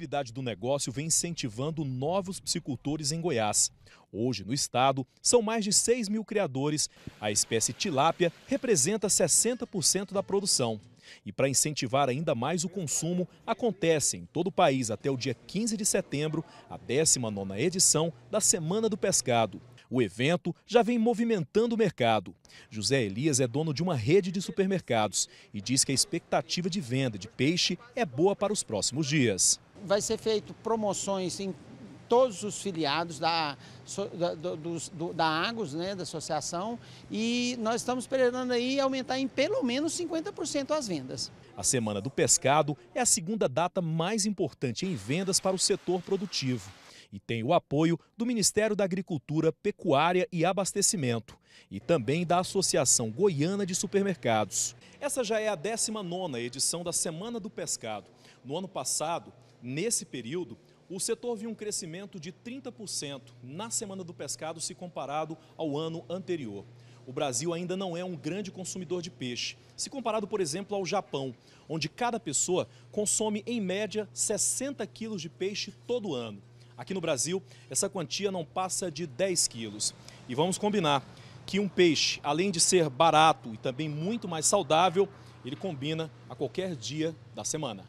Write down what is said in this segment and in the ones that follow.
lucratividade do negócio vem incentivando novos psicultores em Goiás. Hoje, no estado, são mais de 6 mil criadores. A espécie tilápia representa 60% da produção. E para incentivar ainda mais o consumo, acontece em todo o país até o dia 15 de setembro a 19ª edição da Semana do Pescado. O evento já vem movimentando o mercado. José Elias é dono de uma rede de supermercados e diz que a expectativa de venda de peixe é boa para os próximos dias vai ser feito promoções em todos os filiados da, da, do, do, da Agos, né, da associação, e nós estamos esperando aí aumentar em pelo menos 50% as vendas. A Semana do Pescado é a segunda data mais importante em vendas para o setor produtivo e tem o apoio do Ministério da Agricultura, Pecuária e Abastecimento e também da Associação Goiana de Supermercados. Essa já é a 19ª edição da Semana do Pescado. No ano passado, Nesse período, o setor viu um crescimento de 30% na semana do pescado se comparado ao ano anterior. O Brasil ainda não é um grande consumidor de peixe, se comparado, por exemplo, ao Japão, onde cada pessoa consome em média 60 quilos de peixe todo ano. Aqui no Brasil, essa quantia não passa de 10 quilos. E vamos combinar que um peixe, além de ser barato e também muito mais saudável, ele combina a qualquer dia da semana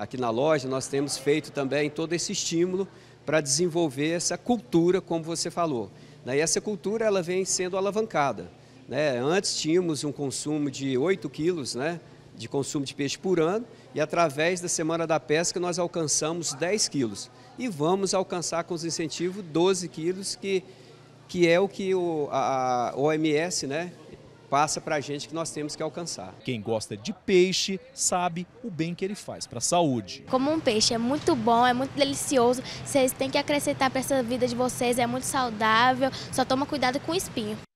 aqui na loja, nós temos feito também todo esse estímulo para desenvolver essa cultura, como você falou. Né? E essa cultura ela vem sendo alavancada. Né? Antes tínhamos um consumo de 8 quilos né? de consumo de peixe por ano e através da Semana da Pesca nós alcançamos 10 quilos. E vamos alcançar com os incentivos 12 quilos, que, que é o que o, a, a OMS, né? passa para a gente que nós temos que alcançar. Quem gosta de peixe sabe o bem que ele faz para a saúde. Como um peixe é muito bom, é muito delicioso, vocês têm que acrescentar para essa vida de vocês, é muito saudável, só toma cuidado com o espinho.